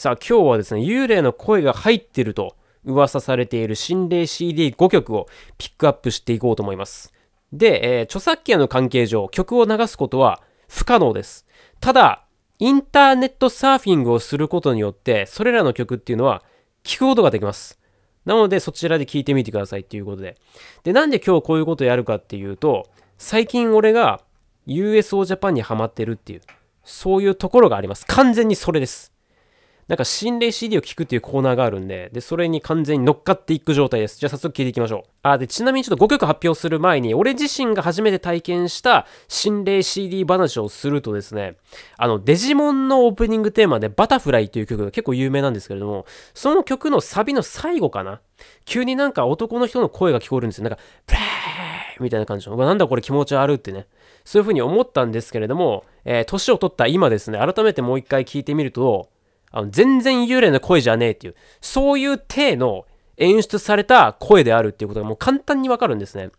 さあ今日はですね、幽霊の声が入ってると噂されている心霊 CD5 曲をピックアップしていこうと思います。で、えー、著作権の関係上曲を流すことは不可能です。ただ、インターネットサーフィングをすることによって、それらの曲っていうのは聞くことができます。なので、そちらで聞いてみてくださいっていうことで。で、なんで今日こういうことやるかっていうと、最近俺が USO ジャパンにハマってるっていう、そういうところがあります。完全にそれです。なんか心霊 CD を聴くっていうコーナーがあるんで、で、それに完全に乗っかっていく状態です。じゃあ早速聞いていきましょう。あ、で、ちなみにちょっと5曲発表する前に、俺自身が初めて体験した心霊 CD 話をするとですね、あの、デジモンのオープニングテーマでバタフライという曲が結構有名なんですけれども、その曲のサビの最後かな急になんか男の人の声が聞こえるんですよ。なんか、プレーみたいな感じの。なんだこれ気持ち悪ってね。そういう風に思ったんですけれども、えー、年を取った今ですね、改めてもう一回聞いてみると、あの全然幽霊の声じゃねえっていう、そういう体の演出された声であるっていうことがもう簡単にわかるんですね。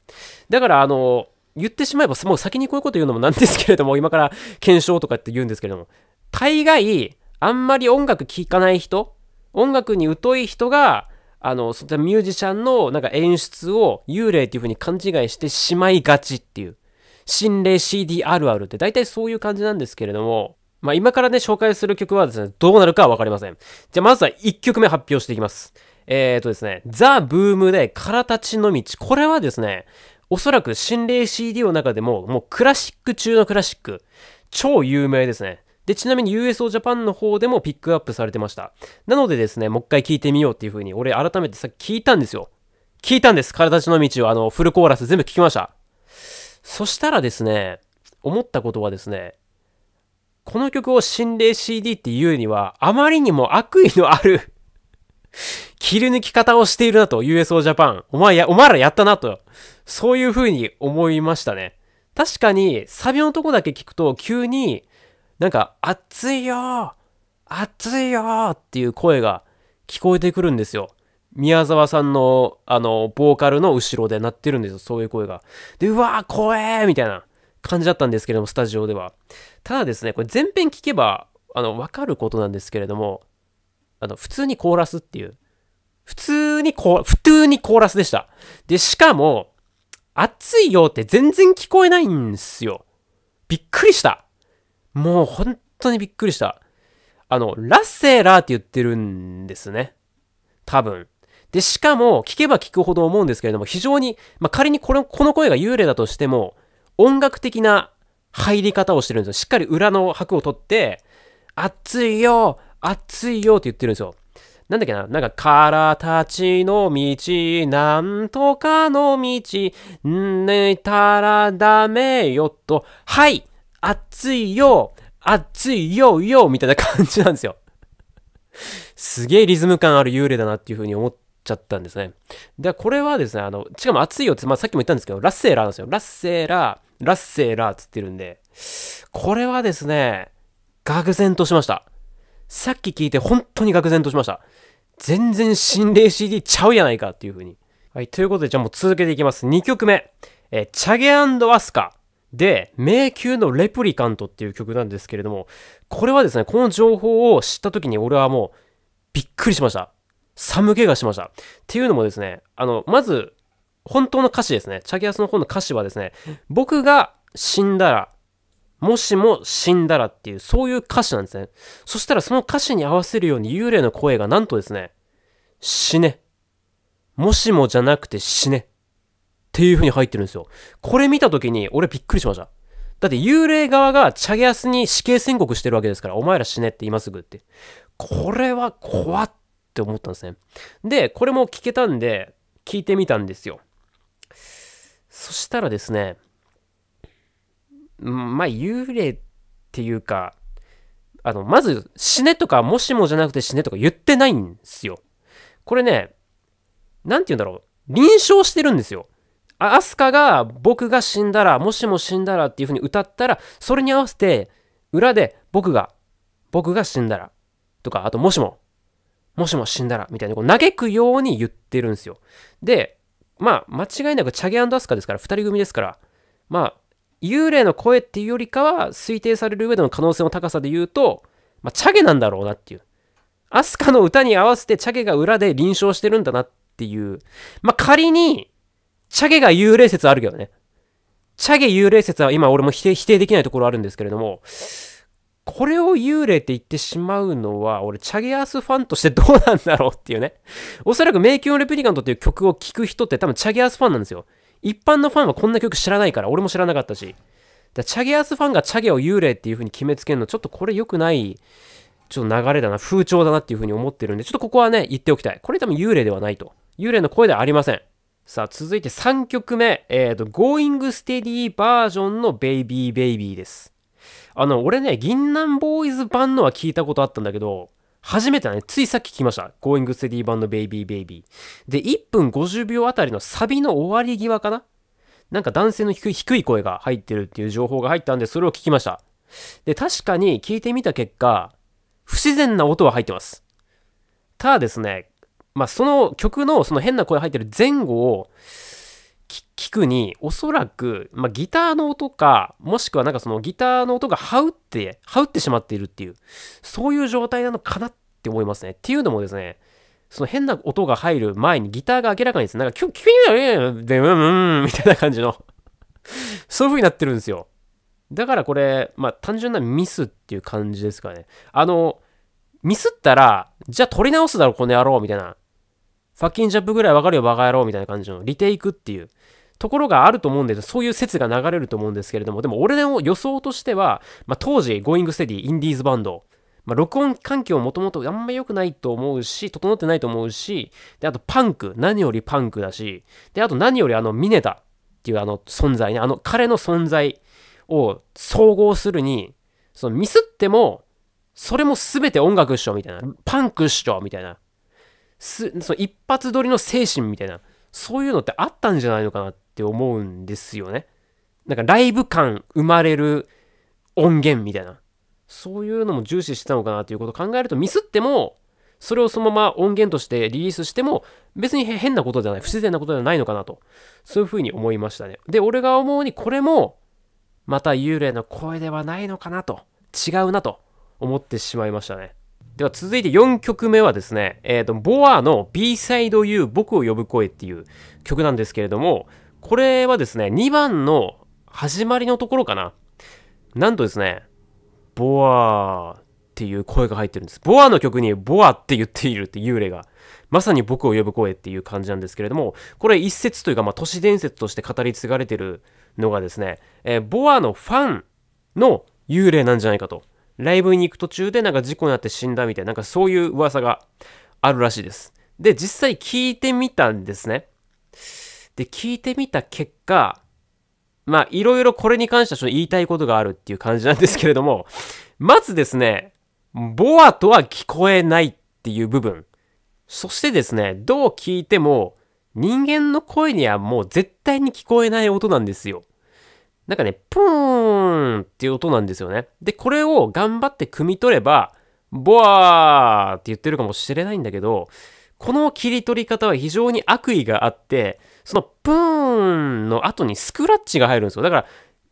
だからあの、言ってしまえば、もう先にこういうこと言うのもなんですけれども、今から検証とかって言うんですけれども、大概、あんまり音楽聴かない人、音楽に疎い人が、あの、そミュージシャンのなんか演出を幽霊っていう風に勘違いしてしまいがちっていう、心霊 CD あるあるって大体そういう感じなんですけれども、まあ、今からね、紹介する曲はですね、どうなるかはわかりません。じゃあ、まずは1曲目発表していきます。えーとですね、ザ・ブームで、空立ちの道。これはですね、おそらく心霊 CD の中でも、もうクラシック中のクラシック。超有名ですね。で、ちなみに USO Japan の方でもピックアップされてました。なのでですね、もう一回聞いてみようっていう風に、俺改めてさっき聞いたんですよ。聞いたんです。空立ちの道をあの、フルコーラス全部聞きました。そしたらですね、思ったことはですね、この曲を心霊 CD っていうには、あまりにも悪意のある 切り抜き方をしているなと、USO ジャパン。お前や、お前らやったなと、そういう風に思いましたね。確かに、サビのとこだけ聞くと、急に、なんか、熱いよ熱いよっていう声が聞こえてくるんですよ。宮沢さんの、あの、ボーカルの後ろで鳴ってるんですよ、そういう声が。で、うわー、怖えーみたいな。感じだったんですけれども、スタジオでは。ただですね、これ前編聞けば、あの、わかることなんですけれども、あの、普通にコーラスっていう、普通にコー、普通にコーラスでした。で、しかも、暑いよって全然聞こえないんですよ。びっくりした。もう本当にびっくりした。あの、ラッセーラーって言ってるんですね。多分。で、しかも、聞けば聞くほど思うんですけれども、非常に、まあ、仮にこれ、この声が幽霊だとしても、音楽的な入り方をしてるんですよ。しっかり裏の拍を取って、熱いよ熱いよって言ってるんですよ。なんだっけななんか、からたちの道、なんとかの道、んたらダメよと、はい熱いよ熱いよよみたいな感じなんですよ。すげえリズム感ある幽霊だなっていう風に思っちゃったんですね。で、これはですね、あの、しかも熱いよって、まあ、さっきも言ったんですけど、ラッセーラーなんですよ。ラッセーラー、ラッセーラーつってるんで、これはですね、愕然としました。さっき聞いて本当に愕然としました。全然心霊 CD ちゃうやないかっていう風に。はい、ということでじゃあもう続けていきます。2曲目。えー、チャゲアスカで、迷宮のレプリカントっていう曲なんですけれども、これはですね、この情報を知った時に俺はもうびっくりしました。寒気がしました。っていうのもですね、あの、まず、本当の歌詞ですね。チャゲアスの方の歌詞はですね、僕が死んだら、もしも死んだらっていう、そういう歌詞なんですね。そしたらその歌詞に合わせるように幽霊の声がなんとですね、死ね。もしもじゃなくて死ね。っていう風に入ってるんですよ。これ見た時に俺びっくりしました。だって幽霊側がチャゲアスに死刑宣告してるわけですから、お前ら死ねって今すぐって。これは怖って思ったんですね。で、これも聞けたんで、聞いてみたんですよ。そしたらですね、まあ、幽霊っていうか、あの、まず、死ねとか、もしもじゃなくて死ねとか言ってないんですよ。これね、なんて言うんだろう。臨床してるんですよ。あアスカが僕が死んだら、もしも死んだらっていう風に歌ったら、それに合わせて、裏で僕が、僕が死んだら、とか、あともしも、もしも死んだら、みたいな、こう嘆くように言ってるんですよ。で、まあ、間違いなくチャゲアスカですから、二人組ですから、まあ、幽霊の声っていうよりかは、推定される上での可能性の高さで言うと、まあ、チャゲなんだろうなっていう。アスカの歌に合わせてチャゲが裏で臨床してるんだなっていう。まあ、仮に、チャゲが幽霊説あるけどね。チャゲ幽霊説は今俺も否定できないところあるんですけれども、これを幽霊って言ってしまうのは、俺、チャゲアスファンとしてどうなんだろうっていうね。おそらく迷宮のレプリカントっていう曲を聴く人って多分チャゲアスファンなんですよ。一般のファンはこんな曲知らないから、俺も知らなかったし。だチャゲアスファンがチャゲを幽霊っていう風に決めつけるの、ちょっとこれ良くない、ちょっと流れだな、風潮だなっていう風に思ってるんで、ちょっとここはね、言っておきたい。これ多分幽霊ではないと。幽霊の声ではありません。さあ、続いて3曲目。えっ、ー、と、Going Steady バージョンの Baby Baby です。あの、俺ね、銀南ボーイズ版のは聞いたことあったんだけど、初めてだね、ついさっき聞きました。Going Steady 版の Baby Baby。で、1分50秒あたりのサビの終わり際かななんか男性の低い声が入ってるっていう情報が入ったんで、それを聞きました。で、確かに聞いてみた結果、不自然な音は入ってます。ただですね、まあ、その曲のその変な声入ってる前後を、聞くに、おそらく、まあ、ギターの音か、もしくはなんかそのギターの音がハウって、ハウってしまっているっていう、そういう状態なのかなって思いますね。っていうのもですね、その変な音が入る前にギターが明らかにですね、なんか、キュッキュッで、うんうん、みたいな感じの そういう風になってるんですよ。だからこれ、まあ単純なミスっていう感じですかね。あの、ミスったら、じゃあ取り直すだろ、この野郎、みたいな。ファッキンジャップぐらいわかるよ、バカ野郎みたいな感じの、リテイクっていうところがあると思うんですそういう説が流れると思うんですけれども、でも俺の予想としては、まあ、当時、ゴーイングステディ、インディーズバンド、まあ、録音環境もともとあんま良くないと思うし、整ってないと思うし、で、あとパンク、何よりパンクだし、で、あと何よりあの、ミネタっていうあの存在ね、あの、彼の存在を総合するに、そのミスっても、それも全て音楽っしょみたいな、パンクっしょみたいな、すその一発撮りの精神みたいなそういうのってあったんじゃないのかなって思うんですよねなんかライブ感生まれる音源みたいなそういうのも重視してたのかなということを考えるとミスってもそれをそのまま音源としてリリースしても別に変なことじゃない不自然なことではないのかなとそういうふうに思いましたねで俺が思うにこれもまた幽霊の声ではないのかなと違うなと思ってしまいましたねでは続いて4曲目はですね、えっ、ー、と、ボアの B サイド U 僕を呼ぶ声っていう曲なんですけれども、これはですね、2番の始まりのところかな。なんとですね、ボアっていう声が入ってるんです。ボアの曲にボアって言っているって幽霊が。まさに僕を呼ぶ声っていう感じなんですけれども、これ一説というか、まあ、都市伝説として語り継がれてるのがですね、えー、ボアのファンの幽霊なんじゃないかと。ライブに行く途中でなんか事故になって死んだみたいな、なんかそういう噂があるらしいです。で、実際聞いてみたんですね。で、聞いてみた結果、まあ、いろいろこれに関してはちょっと言いたいことがあるっていう感じなんですけれども、まずですね、ボアとは聞こえないっていう部分。そしてですね、どう聞いても、人間の声にはもう絶対に聞こえない音なんですよ。なんかね、プーンっていう音なんですよね。で、これを頑張って汲み取れば、ボワーって言ってるかもしれないんだけど、この切り取り方は非常に悪意があって、そのプーンの後にスクラッチが入るんですよ。だから、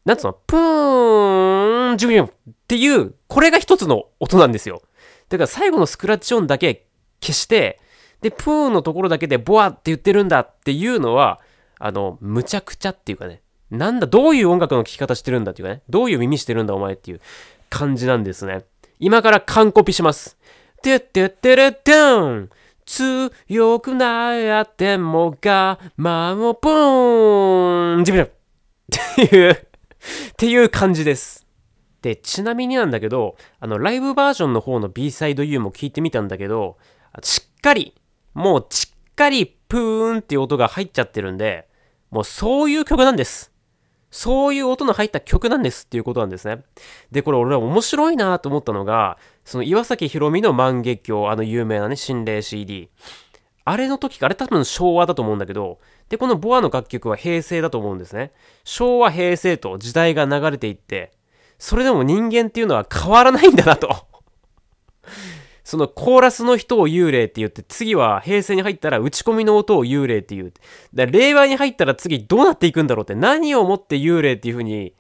なんつうの、プーン、ジュっていう、これが一つの音なんですよ。だから最後のスクラッチ音だけ消して、で、プーンのところだけでボワって言ってるんだっていうのは、あの、むちゃくちゃっていうかね、なんだ、どういう音楽の聴き方してるんだっていうかね、どういう耳してるんだお前っていう感じなんですね。今から完コピします。てってってれってん強くなっても我慢をポーンジブブっていうっていう感じです。で、ちなみになんだけど、あの、ライブバージョンの方の B サイド U も聞いてみたんだけど、しっかり、もうしっかりプーンっていう音が入っちゃってるんで、もうそういう曲なんです。そういう音の入った曲なんですっていうことなんですね。で、これ俺は面白いなと思ったのが、その岩崎宏美の万華鏡、あの有名なね、心霊 CD。あれの時か、あれ多分昭和だと思うんだけど、で、このボアの楽曲は平成だと思うんですね。昭和、平成と時代が流れていって、それでも人間っていうのは変わらないんだなとそのコーラスの人を幽霊って言って、次は平成に入ったら打ち込みの音を幽霊って言う。だ令和に入ったら次どうなっていくんだろうって、何をもって幽霊っていう風に、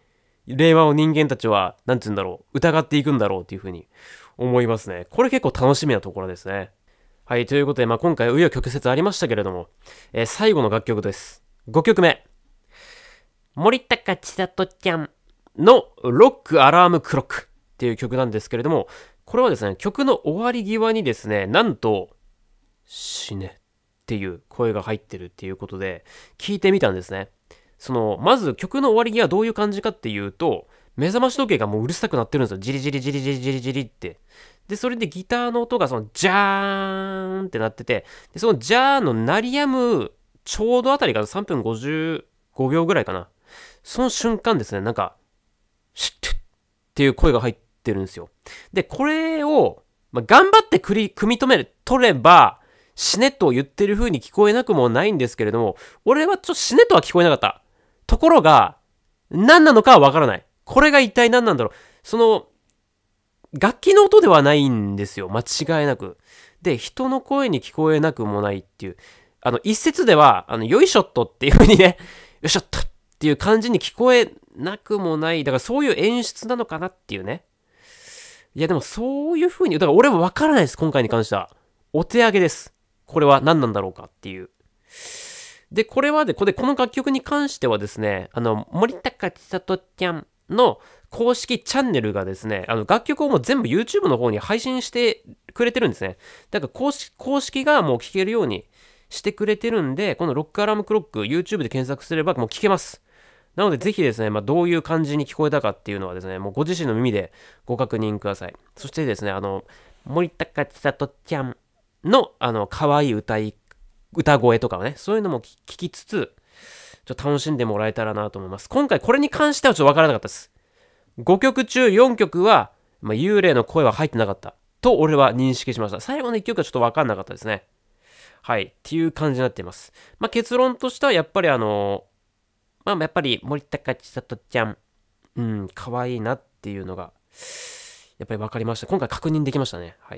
令和を人間たちは、なんつうんだろう、疑っていくんだろうっていう風に思いますね。これ結構楽しみなところですね。はい、ということで、まあ、今回、うよ曲折ありましたけれども、えー、最後の楽曲です。5曲目。森高千里ちゃんのロックアラームクロックっていう曲なんですけれども、これはですね、曲の終わり際にですね、なんと、死ねっていう声が入ってるっていうことで、聞いてみたんですね。その、まず曲の終わり際どういう感じかっていうと、目覚まし時計がもううるさくなってるんですよ。ジリジリジリジリジリジリって。で、それでギターの音がその、ジャーンってなってて、で、そのジャーンの鳴り止む、ちょうどあたりが3分55秒ぐらいかな。その瞬間ですね、なんか、シュッっていう声が入って、ってるんですよ。で、これを、まあ、頑張ってくり、組み止める、取れば、死ねと言ってる風に聞こえなくもないんですけれども、俺はちょっと死ねとは聞こえなかった。ところが、何なのかはわからない。これが一体何なんだろう。その、楽器の音ではないんですよ。間違いなく。で、人の声に聞こえなくもないっていう。あの、一説では、あの、よいしょっとっていう風にね、よいしょっとっていう感じに聞こえなくもない。だからそういう演出なのかなっていうね。いや、でもそういう風に、だから俺はわからないです、今回に関しては。お手上げです。これは何なんだろうかっていう。で、これはで、これ、この楽曲に関してはですね、あの、森高千里ちゃんの公式チャンネルがですね、あの、楽曲をもう全部 YouTube の方に配信してくれてるんですね。だから公式、公式がもう聴けるようにしてくれてるんで、このロックアラームクロック YouTube で検索すればもう聴けます。なのでぜひですね、まあ、どういう感じに聞こえたかっていうのはですね、もうご自身の耳でご確認ください。そしてですね、あの、森高千里ちゃんの、あの、可愛い歌い、歌声とかね、そういうのも聞きつつ、ちょっと楽しんでもらえたらなと思います。今回これに関してはちょっとわからなかったです。5曲中4曲は、まあ、幽霊の声は入ってなかった。と俺は認識しました。最後の1曲はちょっとわかんなかったですね。はい。っていう感じになっています。まあ、結論としては、やっぱりあのまあやっぱり森高千里ちゃん、うん、可愛いなっていうのが、やっぱり分かりました。今回確認できましたね。はい。